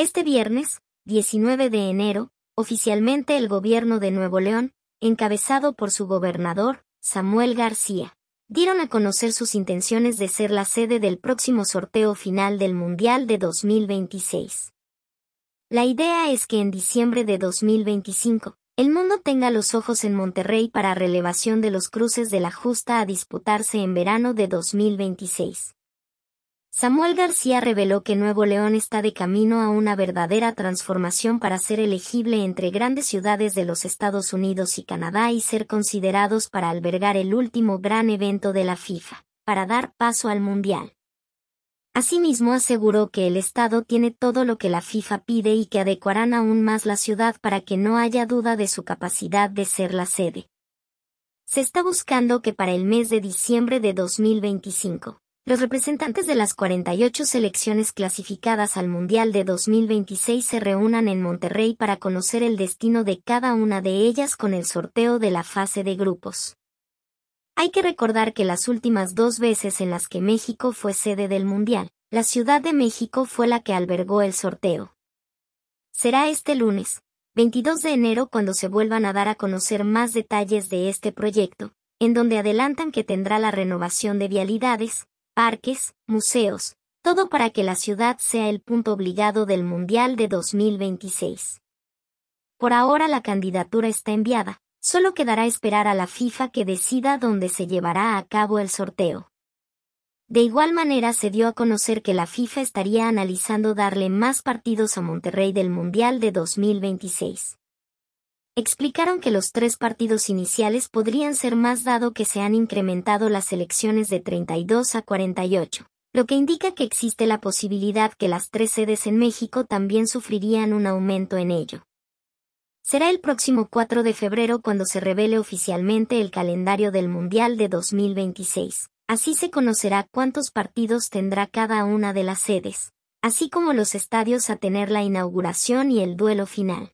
Este viernes, 19 de enero, oficialmente el gobierno de Nuevo León, encabezado por su gobernador, Samuel García, dieron a conocer sus intenciones de ser la sede del próximo sorteo final del Mundial de 2026. La idea es que en diciembre de 2025, el mundo tenga los ojos en Monterrey para relevación de los cruces de la justa a disputarse en verano de 2026. Samuel García reveló que Nuevo León está de camino a una verdadera transformación para ser elegible entre grandes ciudades de los Estados Unidos y Canadá y ser considerados para albergar el último gran evento de la FIFA, para dar paso al Mundial. Asimismo aseguró que el Estado tiene todo lo que la FIFA pide y que adecuarán aún más la ciudad para que no haya duda de su capacidad de ser la sede. Se está buscando que para el mes de diciembre de 2025, los representantes de las 48 selecciones clasificadas al Mundial de 2026 se reúnan en Monterrey para conocer el destino de cada una de ellas con el sorteo de la fase de grupos. Hay que recordar que las últimas dos veces en las que México fue sede del Mundial, la Ciudad de México fue la que albergó el sorteo. Será este lunes, 22 de enero, cuando se vuelvan a dar a conocer más detalles de este proyecto, en donde adelantan que tendrá la renovación de vialidades, parques, museos, todo para que la ciudad sea el punto obligado del Mundial de 2026. Por ahora la candidatura está enviada, solo quedará esperar a la FIFA que decida dónde se llevará a cabo el sorteo. De igual manera se dio a conocer que la FIFA estaría analizando darle más partidos a Monterrey del Mundial de 2026 explicaron que los tres partidos iniciales podrían ser más dado que se han incrementado las elecciones de 32 a 48, lo que indica que existe la posibilidad que las tres sedes en México también sufrirían un aumento en ello. Será el próximo 4 de febrero cuando se revele oficialmente el calendario del Mundial de 2026. Así se conocerá cuántos partidos tendrá cada una de las sedes, así como los estadios a tener la inauguración y el duelo final.